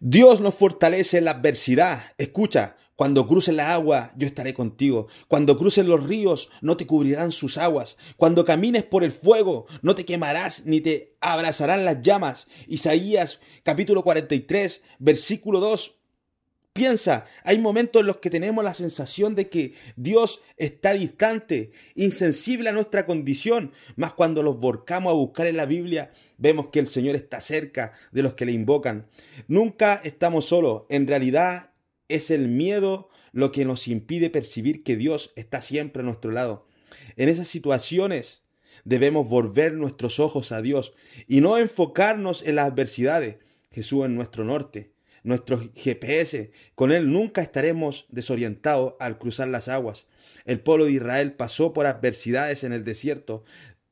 Dios nos fortalece en la adversidad. Escucha, cuando cruces la agua, yo estaré contigo. Cuando cruces los ríos, no te cubrirán sus aguas. Cuando camines por el fuego, no te quemarás ni te abrazarán las llamas. Isaías capítulo 43, versículo 2 Piensa, hay momentos en los que tenemos la sensación de que Dios está distante, insensible a nuestra condición, mas cuando los volcamos a buscar en la Biblia, vemos que el Señor está cerca de los que le invocan. Nunca estamos solos, en realidad es el miedo lo que nos impide percibir que Dios está siempre a nuestro lado. En esas situaciones debemos volver nuestros ojos a Dios y no enfocarnos en las adversidades. Jesús es nuestro norte nuestros GPS. Con Él nunca estaremos desorientados al cruzar las aguas. El pueblo de Israel pasó por adversidades en el desierto.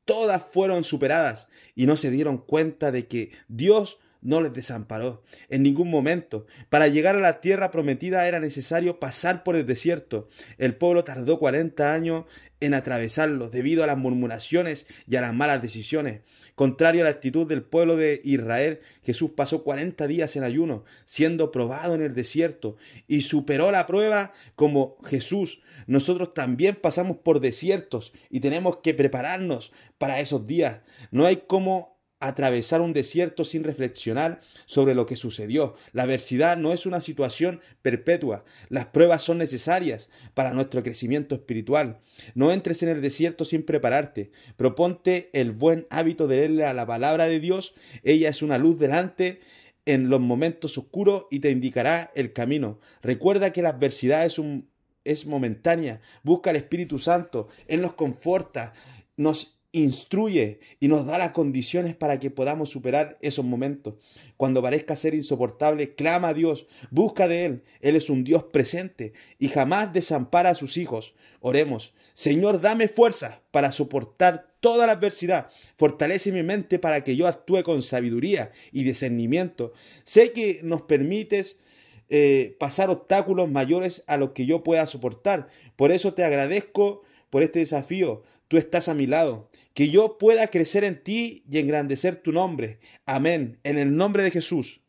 Todas fueron superadas y no se dieron cuenta de que Dios no les desamparó en ningún momento. Para llegar a la tierra prometida era necesario pasar por el desierto. El pueblo tardó 40 años en atravesarlo debido a las murmuraciones y a las malas decisiones. Contrario a la actitud del pueblo de Israel, Jesús pasó 40 días en ayuno, siendo probado en el desierto, y superó la prueba como Jesús. Nosotros también pasamos por desiertos y tenemos que prepararnos para esos días. No hay como atravesar un desierto sin reflexionar sobre lo que sucedió. La adversidad no es una situación perpetua. Las pruebas son necesarias para nuestro crecimiento espiritual. No entres en el desierto sin prepararte. Proponte el buen hábito de leerle a la palabra de Dios. Ella es una luz delante en los momentos oscuros y te indicará el camino. Recuerda que la adversidad es, un, es momentánea. Busca al Espíritu Santo. Él nos conforta, nos instruye y nos da las condiciones para que podamos superar esos momentos. Cuando parezca ser insoportable, clama a Dios, busca de Él. Él es un Dios presente y jamás desampara a sus hijos. Oremos, Señor, dame fuerza para soportar toda la adversidad. Fortalece mi mente para que yo actúe con sabiduría y discernimiento. Sé que nos permites... Eh, pasar obstáculos mayores a los que yo pueda soportar. Por eso te agradezco por este desafío. Tú estás a mi lado. Que yo pueda crecer en ti y engrandecer tu nombre. Amén. En el nombre de Jesús.